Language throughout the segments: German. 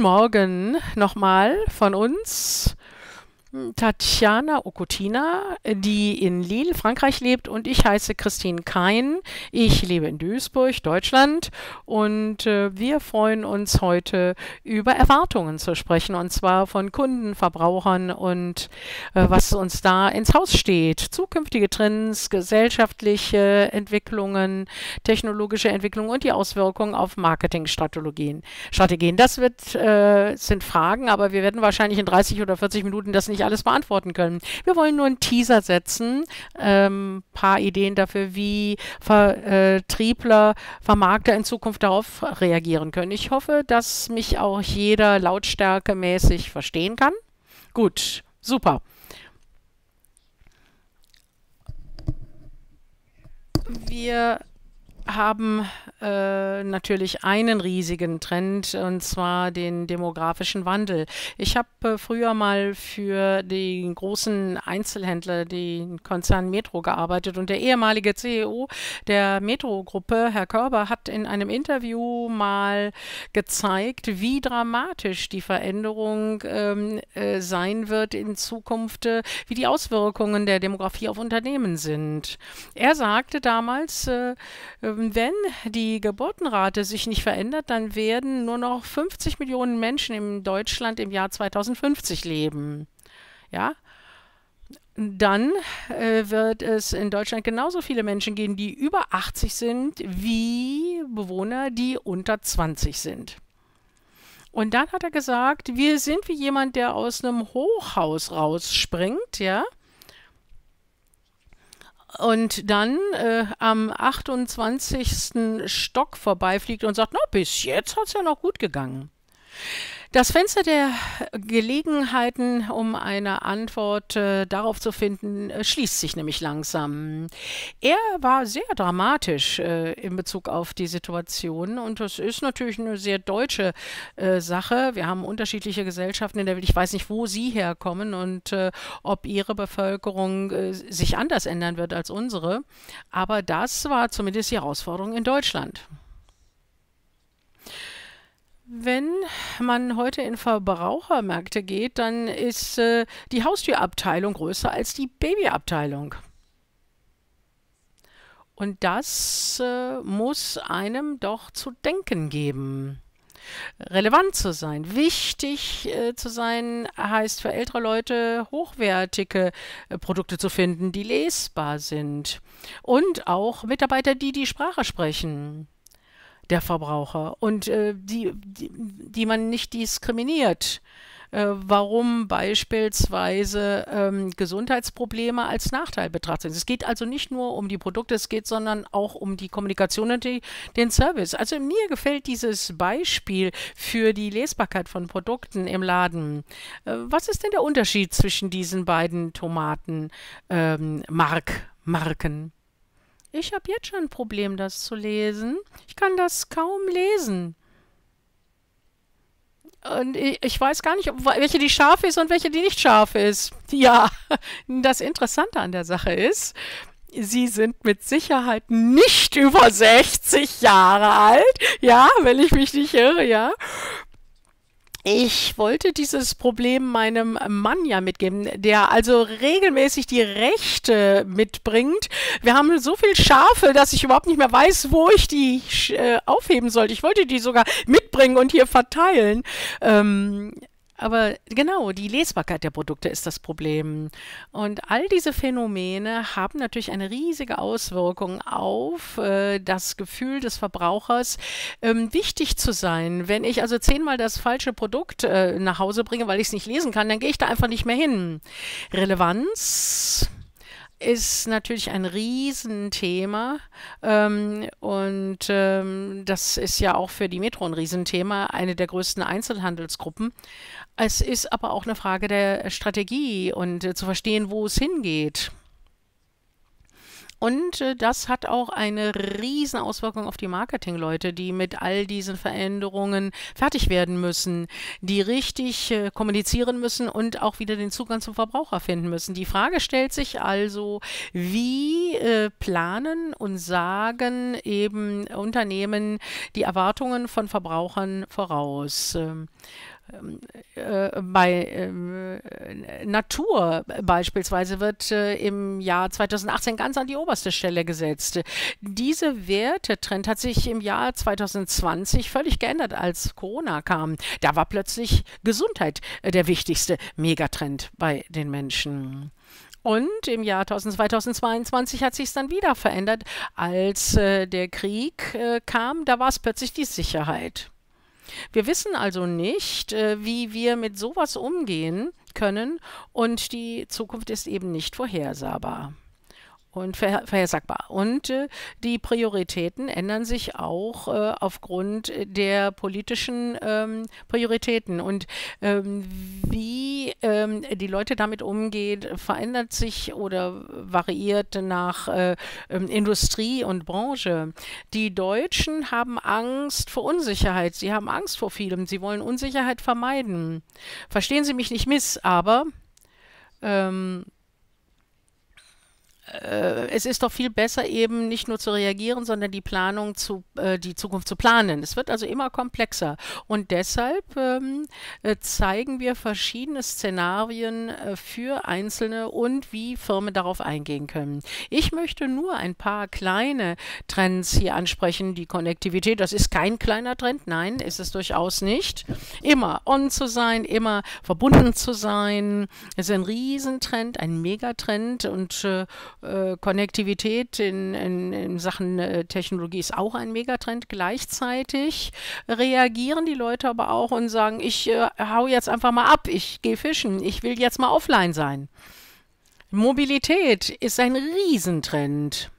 Guten Morgen nochmal von uns. Tatjana Okutina, die in Lille, Frankreich lebt und ich heiße Christine Kain. Ich lebe in Duisburg, Deutschland und äh, wir freuen uns heute über Erwartungen zu sprechen und zwar von Kunden, Verbrauchern und äh, was uns da ins Haus steht. Zukünftige Trends, gesellschaftliche Entwicklungen, technologische Entwicklungen und die Auswirkungen auf Marketingstrategien. Strategien. Das wird, äh, sind Fragen, aber wir werden wahrscheinlich in 30 oder 40 Minuten das nicht nicht alles beantworten können. Wir wollen nur einen Teaser setzen, ähm, paar Ideen dafür, wie Vertriebler, äh, Vermarkter in Zukunft darauf reagieren können. Ich hoffe, dass mich auch jeder lautstärkemäßig verstehen kann. Gut, super. Wir haben äh, natürlich einen riesigen Trend, und zwar den demografischen Wandel. Ich habe äh, früher mal für den großen Einzelhändler, den Konzern Metro, gearbeitet und der ehemalige CEO der Metro-Gruppe, Herr Körber, hat in einem Interview mal gezeigt, wie dramatisch die Veränderung ähm, äh, sein wird in Zukunft, äh, wie die Auswirkungen der Demografie auf Unternehmen sind. Er sagte damals, äh, äh ähm, wenn die Geburtenrate sich nicht verändert, dann werden nur noch 50 Millionen Menschen in Deutschland im Jahr 2050 leben. Ja, dann äh, wird es in Deutschland genauso viele Menschen geben, die über 80 sind, wie Bewohner, die unter 20 sind. Und dann hat er gesagt, wir sind wie jemand, der aus einem Hochhaus rausspringt, ja, und dann äh, am 28. Stock vorbeifliegt und sagt, na, bis jetzt hat es ja noch gut gegangen. Das Fenster der Gelegenheiten, um eine Antwort äh, darauf zu finden, äh, schließt sich nämlich langsam. Er war sehr dramatisch äh, in Bezug auf die Situation und das ist natürlich eine sehr deutsche äh, Sache. Wir haben unterschiedliche Gesellschaften in der Welt. Ich weiß nicht, wo Sie herkommen und äh, ob Ihre Bevölkerung sich anders ändern wird als unsere. Aber das war zumindest die Herausforderung in Deutschland. Wenn man heute in Verbrauchermärkte geht, dann ist äh, die Haustürabteilung größer als die Babyabteilung. Und das äh, muss einem doch zu denken geben. Relevant zu sein, wichtig äh, zu sein, heißt für ältere Leute hochwertige äh, Produkte zu finden, die lesbar sind. Und auch Mitarbeiter, die die Sprache sprechen der Verbraucher und äh, die, die, die, man nicht diskriminiert. Äh, warum beispielsweise ähm, Gesundheitsprobleme als Nachteil betrachtet sind. Es geht also nicht nur um die Produkte, es geht sondern auch um die Kommunikation und die, den Service. Also mir gefällt dieses Beispiel für die Lesbarkeit von Produkten im Laden. Äh, was ist denn der Unterschied zwischen diesen beiden Tomaten ähm, Mark, Marken? Ich habe jetzt schon ein Problem, das zu lesen. Ich kann das kaum lesen. Und ich weiß gar nicht, welche die scharf ist und welche die nicht scharf ist. Ja, das Interessante an der Sache ist, Sie sind mit Sicherheit nicht über 60 Jahre alt. Ja, wenn ich mich nicht irre, ja ich wollte dieses Problem meinem Mann ja mitgeben, der also regelmäßig die Rechte mitbringt. Wir haben so viel Schafe, dass ich überhaupt nicht mehr weiß, wo ich die äh, aufheben sollte. Ich wollte die sogar mitbringen und hier verteilen. Ähm, aber genau, die Lesbarkeit der Produkte ist das Problem. Und all diese Phänomene haben natürlich eine riesige Auswirkung auf äh, das Gefühl des Verbrauchers, ähm, wichtig zu sein. Wenn ich also zehnmal das falsche Produkt äh, nach Hause bringe, weil ich es nicht lesen kann, dann gehe ich da einfach nicht mehr hin. Relevanz ist natürlich ein Riesenthema ähm, und ähm, das ist ja auch für die Metro ein Riesenthema, eine der größten Einzelhandelsgruppen. Es ist aber auch eine Frage der Strategie und äh, zu verstehen, wo es hingeht. Und äh, das hat auch eine riesen Auswirkung auf die Marketingleute, die mit all diesen Veränderungen fertig werden müssen, die richtig äh, kommunizieren müssen und auch wieder den Zugang zum Verbraucher finden müssen. Die Frage stellt sich also, wie äh, planen und sagen eben Unternehmen die Erwartungen von Verbrauchern voraus? Ähm, ähm, äh, bei ähm, äh, Natur beispielsweise wird äh, im Jahr 2018 ganz an die oberste Stelle gesetzt. Dieser Wertetrend hat sich im Jahr 2020 völlig geändert, als Corona kam. Da war plötzlich Gesundheit der wichtigste Megatrend bei den Menschen. Und im Jahr 2022 hat sich es dann wieder verändert, als der Krieg kam. Da war es plötzlich die Sicherheit. Wir wissen also nicht, äh, wie wir mit sowas umgehen können und die Zukunft ist eben nicht vorhersehbar und vorhersagbar. Und äh, die Prioritäten ändern sich auch äh, aufgrund der politischen ähm, Prioritäten. Und ähm, wie ähm, die Leute damit umgehen, verändert sich oder variiert nach äh, ähm, Industrie und Branche. Die Deutschen haben Angst vor Unsicherheit. Sie haben Angst vor vielem. Sie wollen Unsicherheit vermeiden. Verstehen Sie mich nicht miss, aber ähm, äh, es ist doch viel besser, eben nicht nur zu reagieren, sondern die Planung zu, äh, die Zukunft zu planen. Es wird also immer komplexer. Und deshalb ähm, äh, zeigen wir verschiedene Szenarien äh, für Einzelne und wie Firmen darauf eingehen können. Ich möchte nur ein paar kleine Trends hier ansprechen. Die Konnektivität, das ist kein kleiner Trend. Nein, ist es durchaus nicht. Immer on zu sein, immer verbunden zu sein. Es ist ein Riesentrend, ein Megatrend und äh, äh, Konnektivität in, in, in Sachen äh, Technologie ist auch ein Megatrend. Gleichzeitig reagieren die Leute aber auch und sagen, ich äh, hau jetzt einfach mal ab, ich gehe fischen, ich will jetzt mal offline sein. Mobilität ist ein Riesentrend.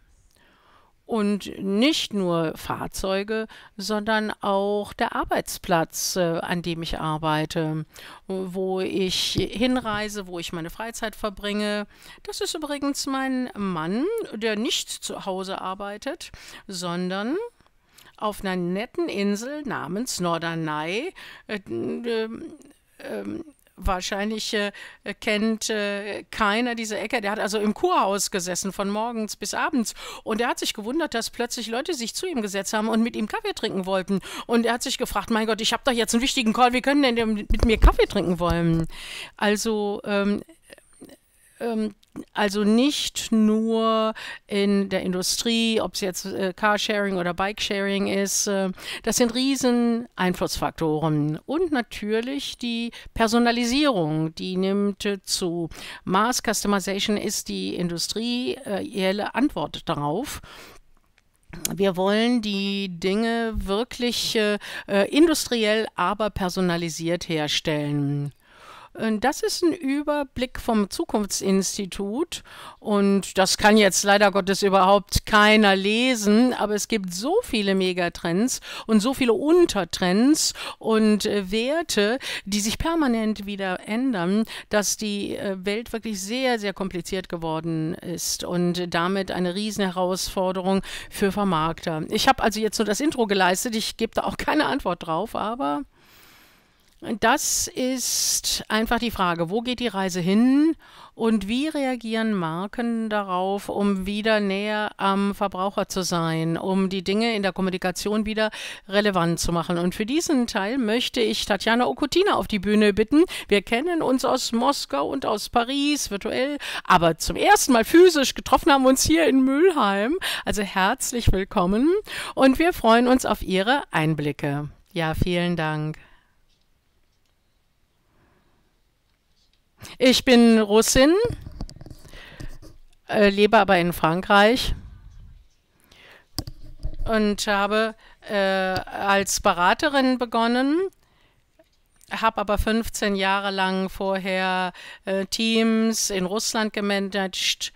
Und nicht nur Fahrzeuge, sondern auch der Arbeitsplatz, äh, an dem ich arbeite, wo ich hinreise, wo ich meine Freizeit verbringe. Das ist übrigens mein Mann, der nicht zu Hause arbeitet, sondern auf einer netten Insel namens Norderney. Äh, äh, wahrscheinlich äh, kennt äh, keiner diese Ecke. Der hat also im Kurhaus gesessen von morgens bis abends und er hat sich gewundert, dass plötzlich Leute sich zu ihm gesetzt haben und mit ihm Kaffee trinken wollten. Und er hat sich gefragt, mein Gott, ich habe doch jetzt einen wichtigen Call, wie können denn mit mir Kaffee trinken wollen? Also ähm, ähm, also nicht nur in der Industrie, ob es jetzt äh, Carsharing oder Bikesharing ist, äh, das sind riesen Einflussfaktoren. Und natürlich die Personalisierung, die nimmt äh, zu. Mass Customization ist die industrielle äh, ihre Antwort darauf. Wir wollen die Dinge wirklich äh, äh, industriell, aber personalisiert herstellen. Das ist ein Überblick vom Zukunftsinstitut und das kann jetzt leider Gottes überhaupt keiner lesen, aber es gibt so viele Megatrends und so viele Untertrends und äh, Werte, die sich permanent wieder ändern, dass die äh, Welt wirklich sehr, sehr kompliziert geworden ist und äh, damit eine Riesenherausforderung für Vermarkter. Ich habe also jetzt nur das Intro geleistet, ich gebe da auch keine Antwort drauf, aber... Das ist einfach die Frage, wo geht die Reise hin und wie reagieren Marken darauf, um wieder näher am Verbraucher zu sein, um die Dinge in der Kommunikation wieder relevant zu machen. Und für diesen Teil möchte ich Tatjana Okutina auf die Bühne bitten. Wir kennen uns aus Moskau und aus Paris virtuell, aber zum ersten Mal physisch getroffen haben wir uns hier in Mülheim. Also herzlich willkommen und wir freuen uns auf Ihre Einblicke. Ja, vielen Dank. Ich bin Russin, äh, lebe aber in Frankreich und habe äh, als Beraterin begonnen, habe aber 15 Jahre lang vorher äh, Teams in Russland gemanagt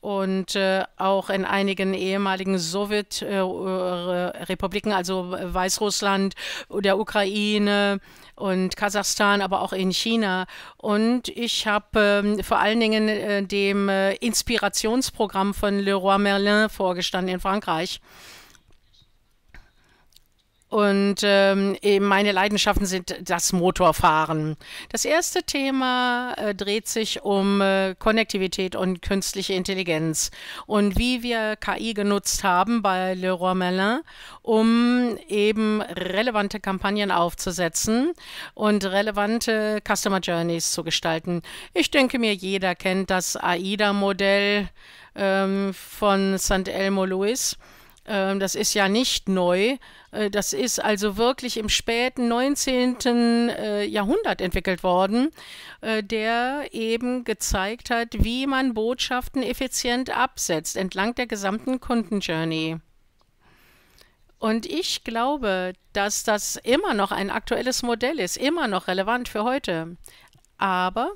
und äh, auch in einigen ehemaligen Sowjetrepubliken, äh, äh also Weißrussland, der Ukraine und Kasachstan, aber auch in China. Und ich habe ähm, vor allen Dingen äh, dem äh, Inspirationsprogramm von Leroy Merlin vorgestanden in Frankreich. Und ähm, eben meine Leidenschaften sind das Motorfahren. Das erste Thema äh, dreht sich um äh, Konnektivität und künstliche Intelligenz und wie wir KI genutzt haben bei Leroy Merlin, um eben relevante Kampagnen aufzusetzen und relevante Customer Journeys zu gestalten. Ich denke mir, jeder kennt das AIDA-Modell ähm, von St. Elmo Lewis ähm, das ist ja nicht neu. Äh, das ist also wirklich im späten 19. Äh, Jahrhundert entwickelt worden, äh, der eben gezeigt hat, wie man Botschaften effizient absetzt entlang der gesamten Kundenjourney. Und ich glaube, dass das immer noch ein aktuelles Modell ist, immer noch relevant für heute. Aber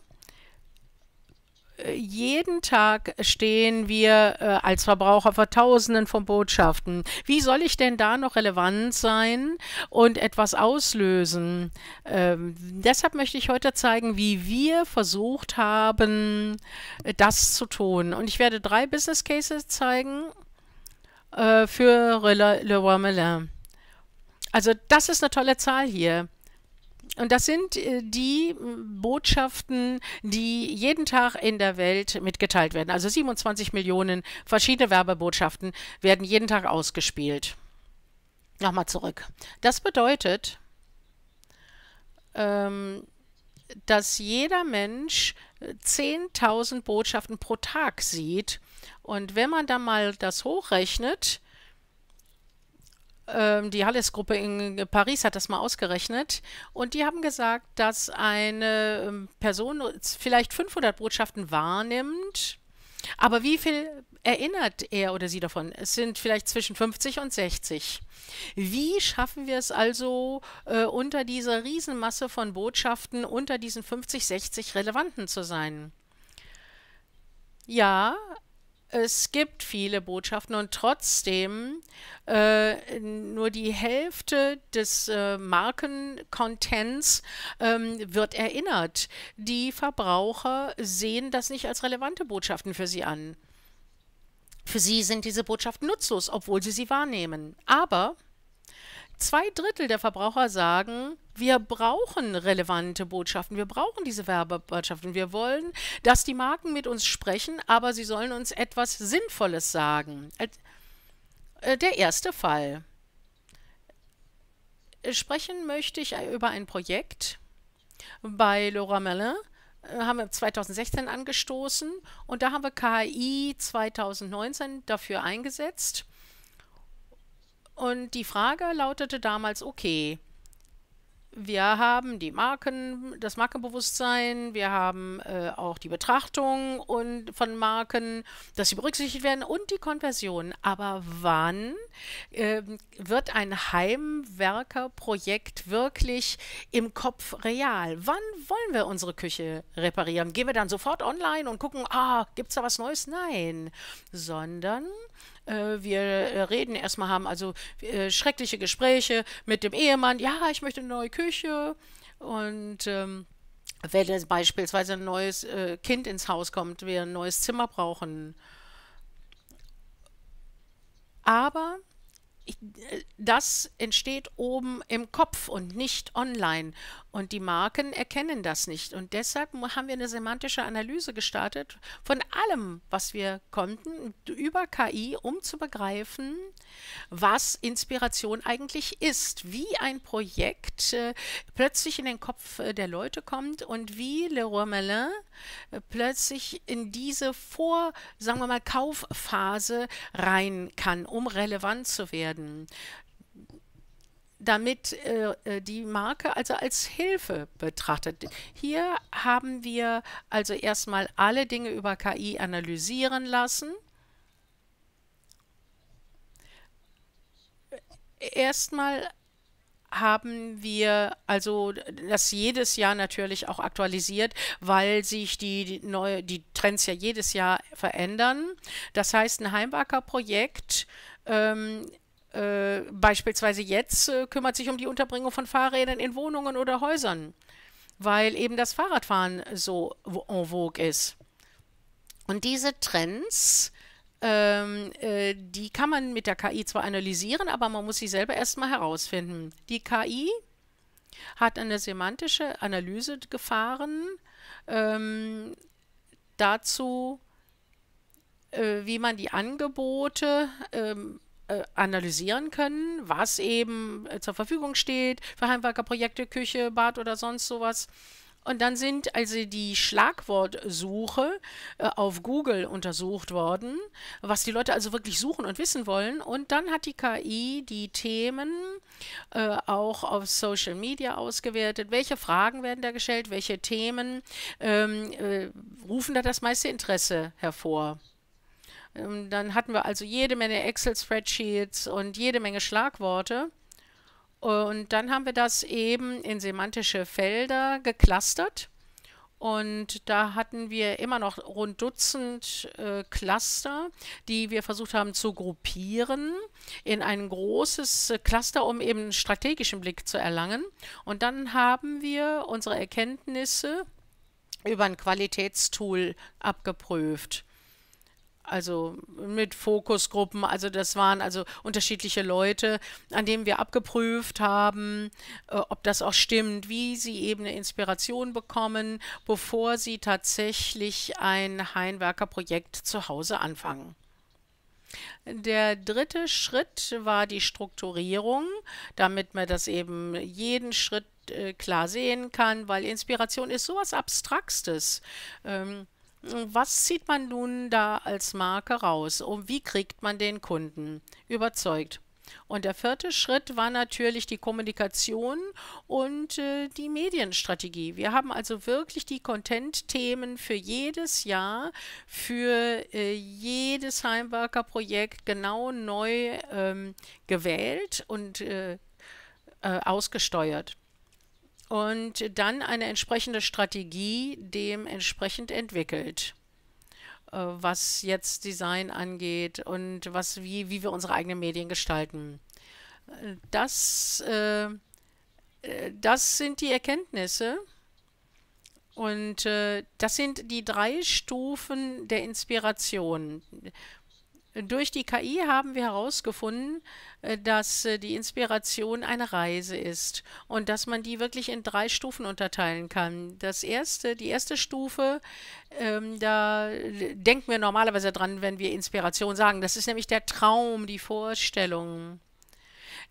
jeden Tag stehen wir äh, als Verbraucher vor Tausenden von Botschaften. Wie soll ich denn da noch relevant sein und etwas auslösen? Ähm, deshalb möchte ich heute zeigen, wie wir versucht haben, äh, das zu tun. Und ich werde drei Business Cases zeigen äh, für Leroy Merlin. Also das ist eine tolle Zahl hier. Und das sind äh, die äh, Botschaften, die jeden Tag in der Welt mitgeteilt werden. Also 27 Millionen verschiedene Werbebotschaften werden jeden Tag ausgespielt. Nochmal zurück. Das bedeutet, ähm, dass jeder Mensch 10.000 äh, Botschaften pro Tag sieht. Und wenn man dann mal das hochrechnet, ähm, die Halles-Gruppe in Paris hat das mal ausgerechnet und die haben gesagt, dass eine ähm, Person vielleicht 500 Botschaften wahrnimmt, aber wie viel erinnert er oder sie davon? Es sind vielleicht zwischen 50 und 60. Wie schaffen wir es also, äh, unter dieser Riesenmasse von Botschaften, unter diesen 50, 60 relevanten zu sein? Ja, es gibt viele Botschaften und trotzdem äh, nur die Hälfte des äh, Markencontents ähm, wird erinnert. Die Verbraucher sehen das nicht als relevante Botschaften für sie an. Für sie sind diese Botschaften nutzlos, obwohl sie sie wahrnehmen. Aber zwei Drittel der Verbraucher sagen, wir brauchen relevante Botschaften, wir brauchen diese Werbebotschaften, wir wollen, dass die Marken mit uns sprechen, aber sie sollen uns etwas Sinnvolles sagen. Äh, der erste Fall. Äh, sprechen möchte ich äh, über ein Projekt bei Laura Merlin, haben wir 2016 angestoßen und da haben wir KI 2019 dafür eingesetzt. Und die Frage lautete damals, okay, wir haben die Marken, das Markenbewusstsein, wir haben äh, auch die Betrachtung und von Marken, dass sie berücksichtigt werden und die Konversion. Aber wann äh, wird ein Heimwerkerprojekt wirklich im Kopf real? Wann wollen wir unsere Küche reparieren? Gehen wir dann sofort online und gucken, ah, gibt es da was Neues? Nein, sondern äh, wir äh, reden erstmal, haben also äh, schreckliche Gespräche mit dem Ehemann. Ja, ich möchte eine neue Küche. Küche und ähm, wenn jetzt beispielsweise ein neues äh, Kind ins Haus kommt, wir ein neues Zimmer brauchen. Aber ich, äh, das entsteht oben im Kopf und nicht online. Und die Marken erkennen das nicht. Und deshalb haben wir eine semantische Analyse gestartet von allem, was wir konnten, über KI, um zu begreifen, was Inspiration eigentlich ist, wie ein Projekt äh, plötzlich in den Kopf äh, der Leute kommt und wie Leroy Merlin äh, plötzlich in diese Vor-, sagen wir mal, Kaufphase rein kann, um relevant zu werden damit äh, äh, die Marke also als Hilfe betrachtet. Hier haben wir also erstmal alle Dinge über KI analysieren lassen. Erstmal haben wir also das jedes Jahr natürlich auch aktualisiert, weil sich die, neue, die Trends ja jedes Jahr verändern. Das heißt, ein Heimbacker-Projekt ähm, äh, beispielsweise jetzt äh, kümmert sich um die Unterbringung von Fahrrädern in Wohnungen oder Häusern, weil eben das Fahrradfahren so en vogue ist. Und diese Trends, ähm, äh, die kann man mit der KI zwar analysieren, aber man muss sie selber erstmal herausfinden. Die KI hat eine semantische Analyse gefahren ähm, dazu, äh, wie man die Angebote ähm, äh, analysieren können, was eben äh, zur Verfügung steht für Heimwerkerprojekte, Küche, Bad oder sonst sowas. Und dann sind also die Schlagwortsuche äh, auf Google untersucht worden, was die Leute also wirklich suchen und wissen wollen. Und dann hat die KI die Themen auch auf Social Media ausgewertet. Welche Fragen werden da gestellt? Welche Themen ähm, rufen da das meiste Interesse hervor? Ähm, dann hatten wir also jede Menge Excel-Spreadsheets und jede Menge Schlagworte. Und dann haben wir das eben in semantische Felder geklustert. Und da hatten wir immer noch rund Dutzend äh, Cluster, die wir versucht haben zu gruppieren in ein großes äh, Cluster, um eben einen strategischen Blick zu erlangen. Und dann haben wir unsere Erkenntnisse über ein Qualitätstool abgeprüft also mit Fokusgruppen, also das waren also unterschiedliche Leute, an denen wir abgeprüft haben, äh, ob das auch stimmt, wie sie eben eine Inspiration bekommen, bevor sie tatsächlich ein Heinwerkerprojekt zu Hause anfangen. Der dritte Schritt war die Strukturierung, damit man das eben jeden Schritt äh, klar sehen kann, weil Inspiration ist sowas Abstraktes. Ähm, was zieht man nun da als Marke raus und wie kriegt man den Kunden überzeugt? Und der vierte Schritt war natürlich die Kommunikation und äh, die Medienstrategie. Wir haben also wirklich die Content-Themen für jedes Jahr, für äh, jedes Heimwerker-Projekt genau neu ähm, gewählt und äh, äh ausgesteuert und dann eine entsprechende Strategie dementsprechend entwickelt äh, was jetzt Design angeht und was, wie, wie wir unsere eigenen Medien gestalten. Das, äh, äh das sind die Erkenntnisse und äh, das sind die drei Stufen der Inspiration. Durch die KI haben wir herausgefunden, äh, dass äh, die Inspiration eine Reise ist und dass man die wirklich in drei Stufen unterteilen kann. Das erste, die erste Stufe, ähm, da äh, denken wir normalerweise dran, wenn wir Inspiration sagen. Das ist nämlich der Traum, die Vorstellung.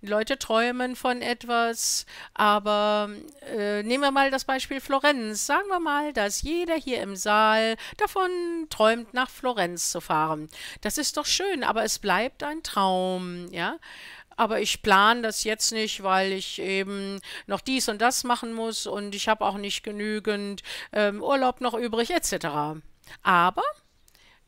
Die Leute träumen von etwas, aber äh, nehmen wir mal das Beispiel Florenz. Sagen wir mal, dass jeder hier im Saal davon träumt, nach Florenz zu fahren. Das ist doch schön, aber es bleibt ein Traum, ja aber ich plane das jetzt nicht, weil ich eben noch dies und das machen muss und ich habe auch nicht genügend ähm, Urlaub noch übrig etc. Aber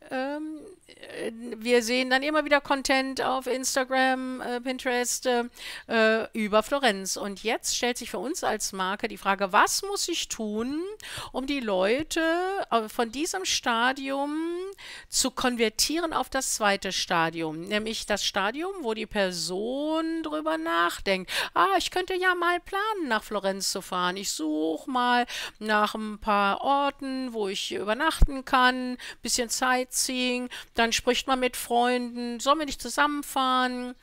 ähm, äh, wir sehen dann immer wieder Content auf Instagram, äh, Pinterest äh, äh, über Florenz. Und jetzt stellt sich für uns als Marke die Frage, was muss ich tun, um die Leute äh, von diesem Stadium zu konvertieren auf das zweite Stadium, nämlich das Stadium, wo die Person drüber nachdenkt. Ah, ich könnte ja mal planen, nach Florenz zu fahren. Ich suche mal nach ein paar Orten, wo ich übernachten kann, ein bisschen Sightseeing. Da dann spricht man mit Freunden, sollen wir nicht zusammenfahren?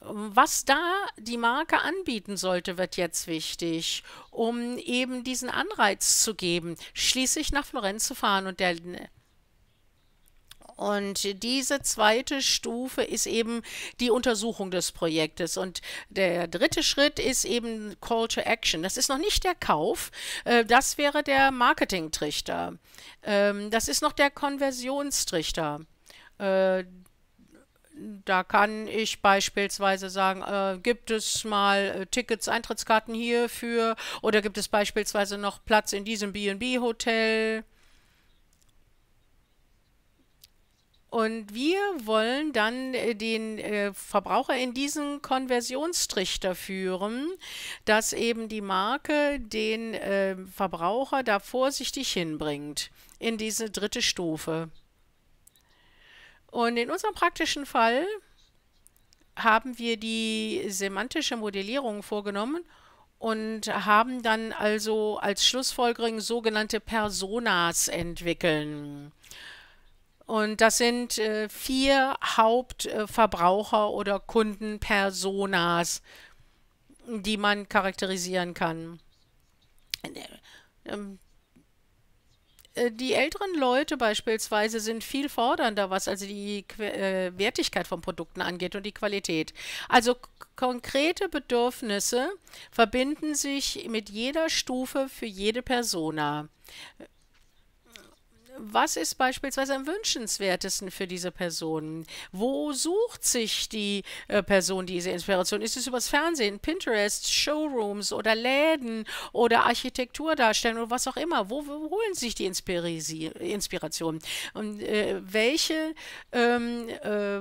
Was da die Marke anbieten sollte, wird jetzt wichtig, um eben diesen Anreiz zu geben, schließlich nach Florenz zu fahren. Und, der, und diese zweite Stufe ist eben die Untersuchung des Projektes. Und der dritte Schritt ist eben Call to Action. Das ist noch nicht der Kauf, äh, das wäre der Marketing-Trichter. Ähm, das ist noch der Konversionstrichter. Äh, da kann ich beispielsweise sagen, äh, gibt es mal äh, Tickets, Eintrittskarten hierfür oder gibt es beispielsweise noch Platz in diesem BB-Hotel? Und wir wollen dann äh, den Verbraucher in diesen Konversionstrichter führen, dass eben die Marke den Verbraucher da vorsichtig hinbringt in diese dritte Stufe. Und in unserem praktischen Fall haben wir die semantische Modellierung vorgenommen und haben dann also als Schlussfolgerung sogenannte Personas entwickeln. Und das sind äh, vier Hauptverbraucher- oder Kundenpersonas, die man charakterisieren kann. Äh, ähm, äh, die älteren Leute beispielsweise sind viel fordernder, was also die äh, Wertigkeit von Produkten angeht und die Qualität. Also konkrete Bedürfnisse verbinden sich mit jeder Stufe für jede Persona was ist beispielsweise am wünschenswertesten für diese Person? Wo sucht sich die äh, Person diese Inspiration? Ist es übers Fernsehen, Pinterest, Showrooms oder Läden oder Architektur darstellen oder was auch immer? Wo, wo holen sich die Inspirisi Inspiration? Und äh, welche ähm, äh,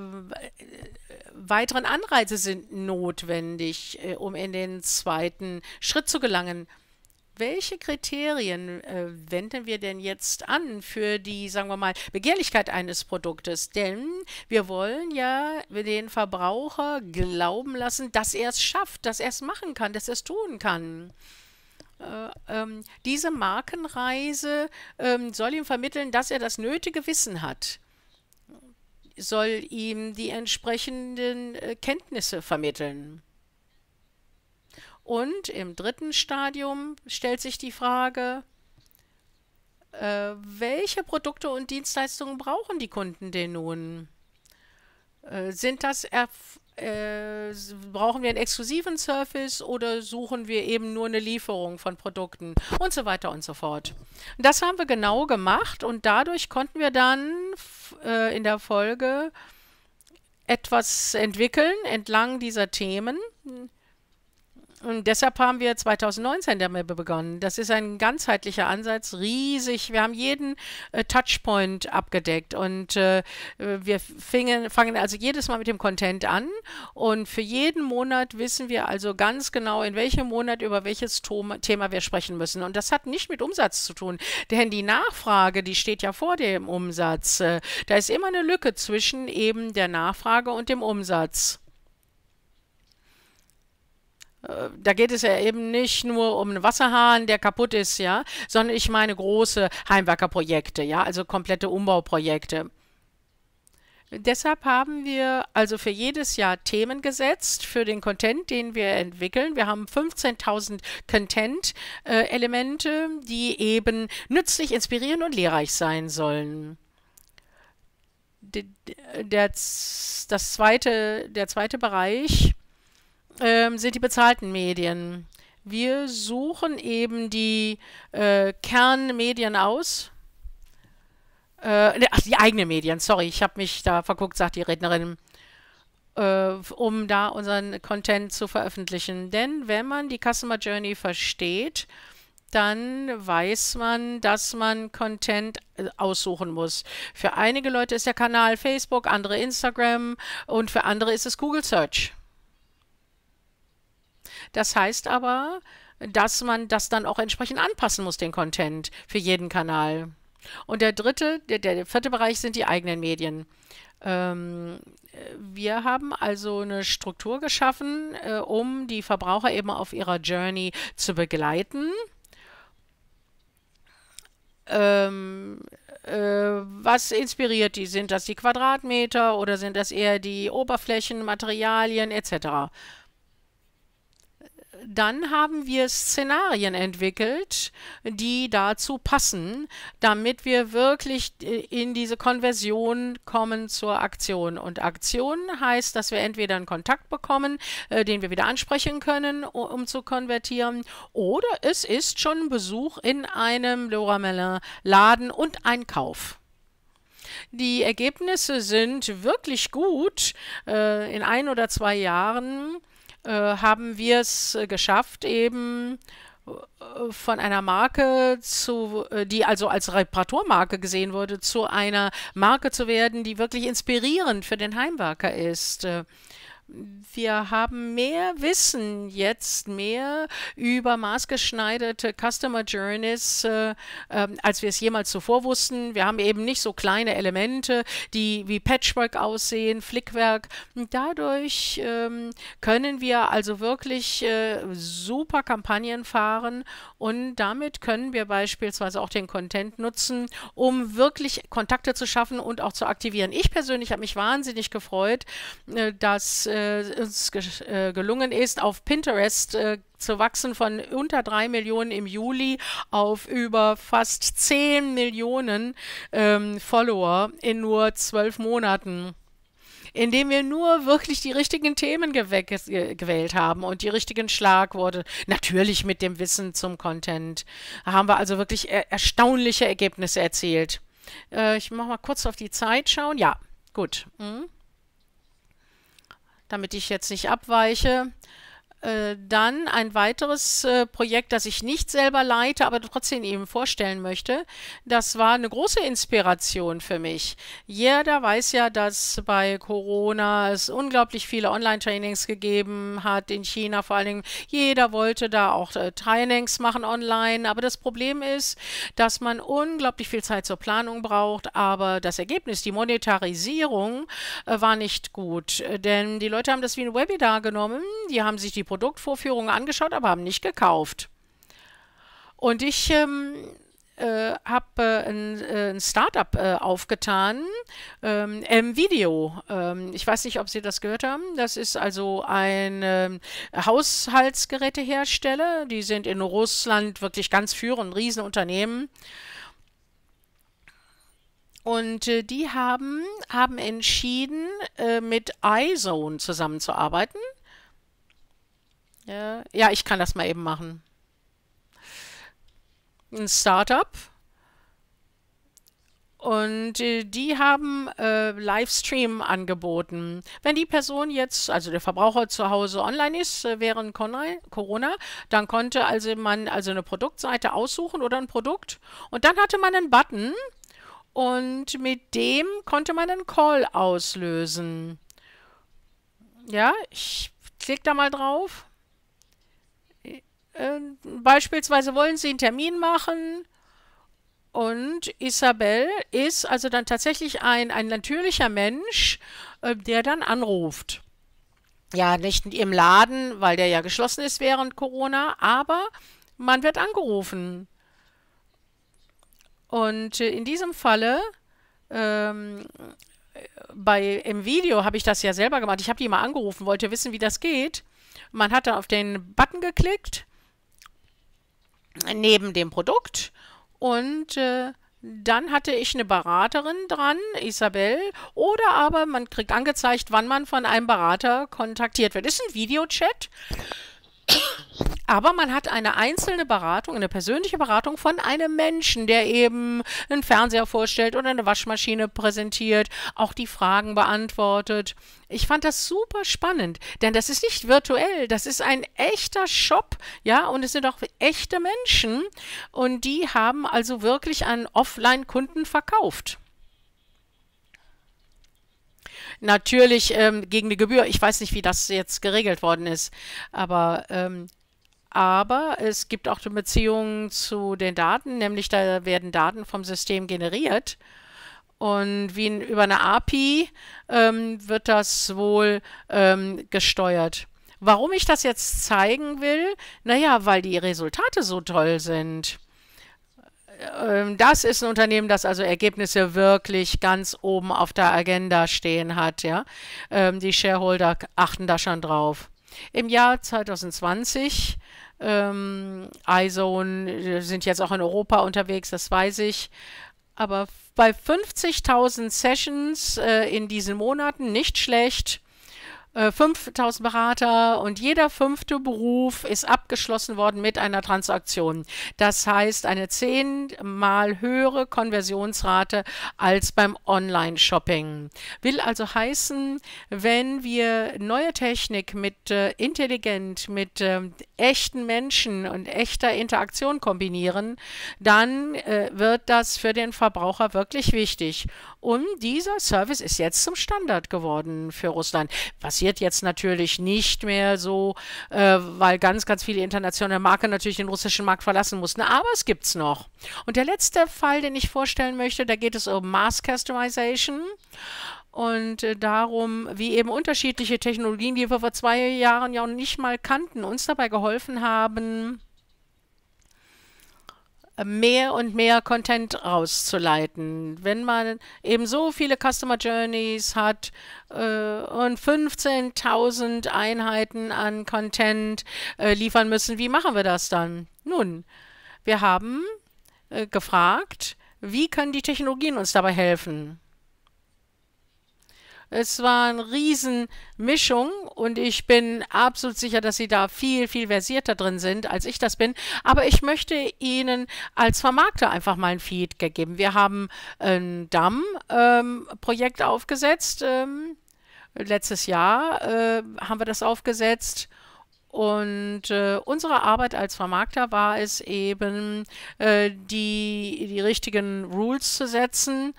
weiteren Anreize sind notwendig, äh, um in den zweiten Schritt zu gelangen? welche Kriterien äh, wenden wir denn jetzt an für die, sagen wir mal, Begehrlichkeit eines Produktes? Denn wir wollen ja den Verbraucher glauben lassen, dass er es schafft, dass er es machen kann, dass er es tun kann. Äh, ähm, diese Markenreise ähm, soll ihm vermitteln, dass er das nötige Wissen hat soll ihm die entsprechenden äh, Kenntnisse vermitteln. Und im dritten Stadium stellt sich die Frage, äh, welche Produkte und Dienstleistungen brauchen die Kunden denn nun? Äh, sind das äh, brauchen wir einen exklusiven Service oder suchen wir eben nur eine Lieferung von Produkten und so weiter und so fort. Und das haben wir genau gemacht und dadurch konnten wir dann äh, in der Folge etwas entwickeln entlang dieser Themen, und deshalb haben wir 2019 damit begonnen. Das ist ein ganzheitlicher Ansatz, riesig. Wir haben jeden äh, Touchpoint abgedeckt und äh, wir fingen, fangen also jedes Mal mit dem Content an und für jeden Monat wissen wir also ganz genau, in welchem Monat über welches Thema wir sprechen müssen. Und das hat nicht mit Umsatz zu tun, denn die Nachfrage, die steht ja vor dem Umsatz. Äh, da ist immer eine Lücke zwischen eben der Nachfrage und dem Umsatz. Äh, da geht es ja eben nicht nur um einen Wasserhahn, der kaputt ist, ja, sondern ich meine große Heimwerkerprojekte, ja, also komplette Umbauprojekte. Deshalb haben wir also für jedes Jahr Themen gesetzt für den Content, den wir entwickeln. Wir haben 15.000 Content-Elemente, äh, die eben nützlich, inspirierend und lehrreich sein sollen. Äh, der, das zweite, der zweite Bereich ähm, sind die bezahlten Medien. Wir suchen eben die äh, Kernmedien aus. Äh, ach, die eigenen Medien, sorry, ich habe mich da verguckt, sagt die Rednerin, äh, um da unseren Content zu veröffentlichen. Denn wenn man die Customer Journey versteht, dann weiß man, dass man Content äh, aussuchen muss. Für einige Leute ist der Kanal Facebook, andere Instagram und für andere ist es Google Search. Das heißt aber, dass man das dann auch entsprechend anpassen muss, den Content für jeden Kanal. Und der dritte, der, der vierte Bereich sind die eigenen Medien. Ähm, wir haben also eine Struktur geschaffen, äh, um die Verbraucher eben auf ihrer Journey zu begleiten. Ähm, äh, was inspiriert die? Sind das die Quadratmeter oder sind das eher die Oberflächen, Materialien etc.? dann haben wir Szenarien entwickelt, die dazu passen, damit wir wirklich äh, in diese Konversion kommen zur Aktion. Und Aktion heißt, dass wir entweder einen Kontakt bekommen, äh, den wir wieder ansprechen können, um zu konvertieren, oder es ist schon ein Besuch in einem Leroy Merlin Laden und ein Kauf. Die Ergebnisse sind wirklich gut. Äh, in ein oder zwei Jahren äh, haben wir es äh, geschafft, eben äh, von einer Marke zu, die also als Reparaturmarke gesehen wurde, zu einer Marke zu werden, die wirklich inspirierend für den Heimwerker ist wir haben mehr Wissen jetzt mehr über maßgeschneiderte Customer Journeys, äh, ähm, als wir es jemals zuvor wussten. Wir haben eben nicht so kleine Elemente, die wie Patchwork aussehen, Flickwerk. Dadurch ähm, können wir also wirklich äh, super Kampagnen fahren und damit können wir beispielsweise auch den Content nutzen, um wirklich Kontakte zu schaffen und auch zu aktivieren. Ich persönlich habe mich wahnsinnig gefreut, äh, dass äh, äh, uns ge äh, gelungen ist, auf Pinterest äh, zu wachsen von unter drei Millionen im Juli auf über fast zehn Millionen ähm, Follower in nur zwölf Monaten indem wir nur wirklich die richtigen Themen gewählt haben und die richtigen Schlagworte. Natürlich mit dem Wissen zum Content haben wir also wirklich er erstaunliche Ergebnisse erzielt. Äh, ich mache mal kurz auf die Zeit schauen. Ja, gut. Hm damit ich jetzt nicht abweiche. Äh, dann ein weiteres äh, Projekt, das ich nicht selber leite, aber trotzdem eben vorstellen möchte. Das war eine große Inspiration für mich. Jeder weiß ja, dass bei Corona es unglaublich viele Online-Trainings gegeben hat in China. Vor allen Dingen jeder wollte da auch äh, Trainings machen online. Aber das Problem ist, dass man unglaublich viel Zeit zur Planung braucht. Aber das Ergebnis, die Monetarisierung, war nicht gut. Denn die Leute haben das wie ein Webinar genommen. Die haben sich die Produktvorführungen angeschaut, aber haben nicht gekauft. Und ich ähm, äh, habe äh, ein, äh, ein Startup äh, aufgetan, ähm, M-Video. Ähm, ich weiß nicht, ob Sie das gehört haben. Das ist also ein ähm, Haushaltsgerätehersteller. Die sind in Russland wirklich ganz führend, ein Riesenunternehmen. Und äh, die haben, haben entschieden, äh, mit iZone zusammenzuarbeiten. Ja, ja, ich kann das mal eben machen. Ein Startup. Und äh, die haben äh, Livestream angeboten. Wenn die Person jetzt, also der Verbraucher zu Hause online ist äh, während Corona, dann konnte also man also eine Produktseite aussuchen oder ein Produkt. Und dann hatte man einen Button und mit dem konnte man einen Call auslösen. Ja, ich klicke da mal drauf. Äh, beispielsweise wollen Sie einen Termin machen und Isabel ist also dann tatsächlich ein, ein natürlicher Mensch, äh, der dann anruft. Ja, nicht im Laden, weil der ja geschlossen ist während Corona, aber man wird angerufen. Und äh, in diesem Falle, ähm, bei, im Video habe ich das ja selber gemacht. Ich habe die mal angerufen, wollte wissen, wie das geht. Man hat dann auf den Button geklickt neben dem Produkt und äh, dann hatte ich eine Beraterin dran, Isabel, oder aber man kriegt angezeigt, wann man von einem Berater kontaktiert wird. Das ist ein Videochat. Aber man hat eine einzelne Beratung, eine persönliche Beratung von einem Menschen, der eben einen Fernseher vorstellt oder eine Waschmaschine präsentiert, auch die Fragen beantwortet. Ich fand das super spannend, denn das ist nicht virtuell, das ist ein echter Shop, ja, und es sind auch echte Menschen und die haben also wirklich an Offline-Kunden verkauft natürlich ähm, gegen eine Gebühr. Ich weiß nicht, wie das jetzt geregelt worden ist, aber ähm, aber es gibt auch eine Beziehung zu den Daten, nämlich da werden Daten vom System generiert. Und wie in, über eine API ähm, wird das wohl ähm, gesteuert. Warum ich das jetzt zeigen will? Naja, weil die Resultate so toll sind. Ähm, das ist ein Unternehmen, das also Ergebnisse wirklich ganz oben auf der Agenda stehen hat. Ja? Ähm, die Shareholder achten da schon drauf. Im Jahr 2020 ähm, iZone also, äh, sind jetzt auch in Europa unterwegs, das weiß ich. Aber bei 50.000 Sessions äh, in diesen Monaten nicht schlecht. 5000 äh, Berater und jeder fünfte Beruf ist abgeschlossen worden mit einer Transaktion. Das heißt eine zehnmal höhere Konversionsrate als beim Online-Shopping. Will also heißen, wenn wir neue Technik mit äh, intelligent, mit äh, echten Menschen und echter Interaktion kombinieren, dann äh, wird das für den Verbraucher wirklich wichtig. Und dieser Service ist jetzt zum Standard geworden für Russland. Was passiert jetzt natürlich nicht mehr so, äh, weil ganz, ganz viele internationale Marken natürlich den russischen Markt verlassen mussten. Aber es gibt es noch. Und der letzte Fall, den ich vorstellen möchte, da geht es um Mass Customization und äh, darum, wie eben unterschiedliche Technologien, die wir vor zwei Jahren ja auch nicht mal kannten, uns dabei geholfen haben, mehr und mehr Content rauszuleiten. Wenn man eben so viele Customer Journeys hat äh, und 15.000 Einheiten an Content äh, liefern müssen, wie machen wir das dann? Nun, wir haben äh, gefragt, wie können die Technologien uns dabei helfen? Es war eine Riesenmischung und ich bin absolut sicher, dass Sie da viel, viel versierter drin sind, als ich das bin. Aber ich möchte Ihnen als Vermarkter einfach mal ein Feedback geben. Wir haben ein Damm-Projekt ähm, aufgesetzt. Ähm, letztes Jahr äh, haben wir das aufgesetzt. Und äh, unsere Arbeit als Vermarkter war es eben, äh, die, die richtigen Rules zu setzen,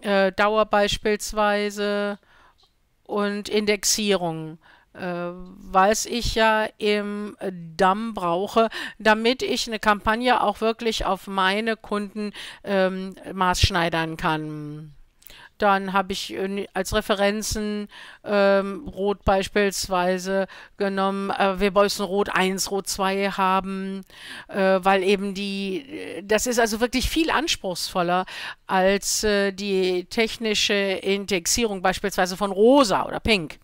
äh, Dauer beispielsweise und Indexierung, äh, was ich ja im DAM brauche, damit ich eine Kampagne auch wirklich auf meine Kunden ähm, maßschneidern kann. Dann habe ich äh, als Referenzen ähm, Rot beispielsweise genommen. Äh, wir müssen Rot 1, Rot 2 haben, äh, weil eben die, äh, das ist also wirklich viel anspruchsvoller als äh, die technische Indexierung beispielsweise von Rosa oder Pink.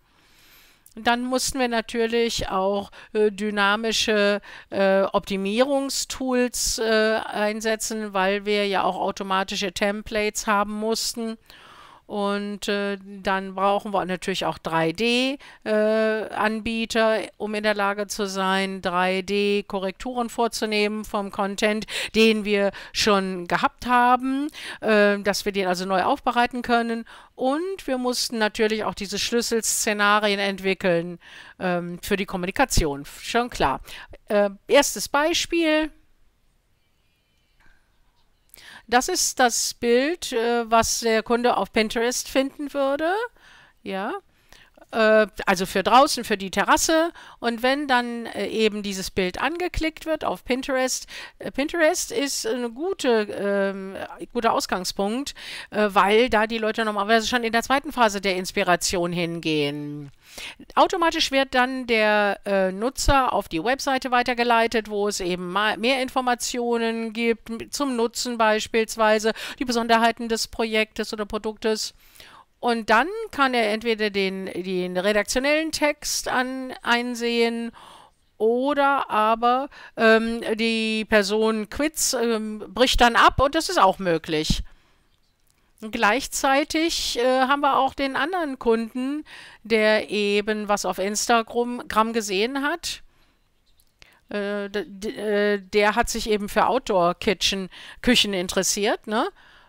Dann mussten wir natürlich auch äh, dynamische äh, Optimierungstools äh, einsetzen, weil wir ja auch automatische Templates haben mussten. Und äh, dann brauchen wir natürlich auch 3D-Anbieter, äh, um in der Lage zu sein, 3D-Korrekturen vorzunehmen vom Content, den wir schon gehabt haben, äh, dass wir den also neu aufbereiten können. Und wir mussten natürlich auch diese Schlüsselszenarien entwickeln ähm, für die Kommunikation. Schon klar. Äh, erstes Beispiel. Das ist das Bild, äh, was der Kunde auf Pinterest finden würde. Ja. Äh, also für draußen, für die Terrasse. Und wenn dann äh, eben dieses Bild angeklickt wird auf Pinterest, äh, Pinterest ist ein gute, ähm, guter Ausgangspunkt, äh, weil da die Leute normalerweise schon in der zweiten Phase der Inspiration hingehen. Automatisch wird dann der äh, Nutzer auf die Webseite weitergeleitet, wo es eben mehr Informationen gibt zum Nutzen beispielsweise, die Besonderheiten des Projektes oder Produktes und dann kann er entweder den, den redaktionellen Text an, einsehen oder aber ähm, die Person quits, ähm, bricht dann ab und das ist auch möglich. Gleichzeitig äh, haben wir auch den anderen Kunden, der eben was auf Instagram gesehen hat. Äh, äh, der hat sich eben für Outdoor-Kitchen, Küchen interessiert, ne?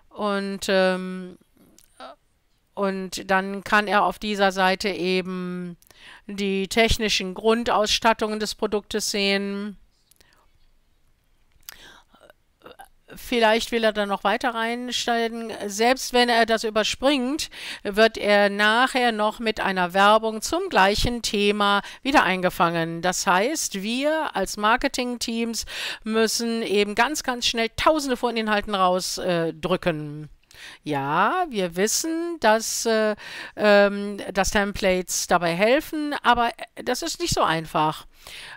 Und ähm, und dann kann er auf dieser Seite eben die technischen Grundausstattungen des Produktes sehen. Vielleicht will er dann noch weiter reinsteigen. Selbst wenn er das überspringt, wird er nachher noch mit einer Werbung zum gleichen Thema wieder eingefangen. Das heißt, wir als Marketingteams müssen eben ganz, ganz schnell Tausende von Inhalten rausdrücken. Äh, ja, wir wissen, dass, äh, ähm, dass Templates dabei helfen, aber äh, das ist nicht so einfach.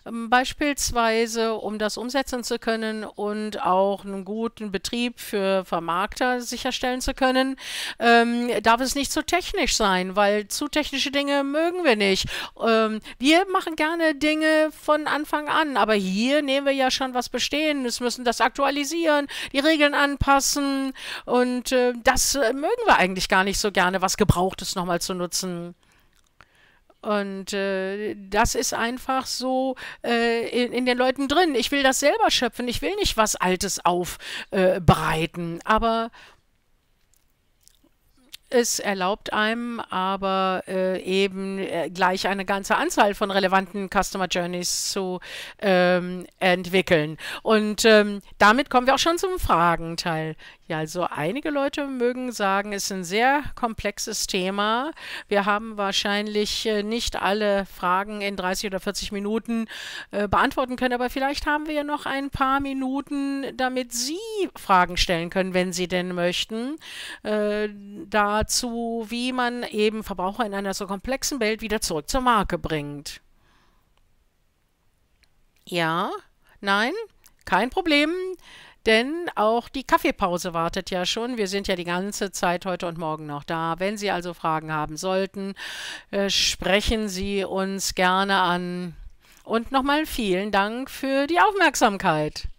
Ähm, beispielsweise, um das umsetzen zu können und auch einen guten Betrieb für Vermarkter sicherstellen zu können, ähm, darf es nicht zu technisch sein, weil zu technische Dinge mögen wir nicht. Ähm, wir machen gerne Dinge von Anfang an, aber hier nehmen wir ja schon was Bestehendes, müssen das aktualisieren, die Regeln anpassen und äh, das äh, mögen wir eigentlich gar nicht so gerne, was Gebrauchtes nochmal zu nutzen. Und äh, das ist einfach so äh, in, in, den Leuten drin. Ich will das selber schöpfen. Ich will nicht was Altes aufbereiten. Äh, aber es erlaubt einem aber äh, eben äh, gleich eine ganze Anzahl von relevanten Customer Journeys zu ähm, entwickeln. Und ähm, damit kommen wir auch schon zum Fragenteil. Ja, also einige Leute mögen sagen, es ist ein sehr komplexes Thema. Wir haben wahrscheinlich äh, nicht alle Fragen in 30 oder 40 Minuten äh, beantworten können, aber vielleicht haben wir ja noch ein paar Minuten, damit Sie Fragen stellen können, wenn Sie denn möchten. Äh, da äh, zu, wie man eben Verbraucher in einer so komplexen Welt wieder zurück zur Marke bringt. Ja, nein, kein Problem, denn auch die Kaffeepause wartet ja schon. Wir sind ja die ganze Zeit heute und morgen noch da. Wenn Sie also Fragen haben sollten, äh, sprechen Sie uns gerne an. Und nochmal vielen Dank für die Aufmerksamkeit.